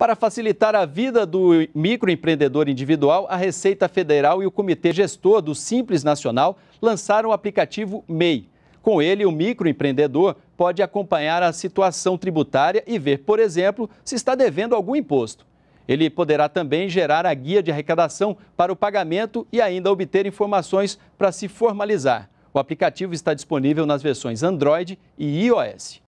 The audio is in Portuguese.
Para facilitar a vida do microempreendedor individual, a Receita Federal e o Comitê Gestor do Simples Nacional lançaram o aplicativo MEI. Com ele, o microempreendedor pode acompanhar a situação tributária e ver, por exemplo, se está devendo algum imposto. Ele poderá também gerar a guia de arrecadação para o pagamento e ainda obter informações para se formalizar. O aplicativo está disponível nas versões Android e iOS.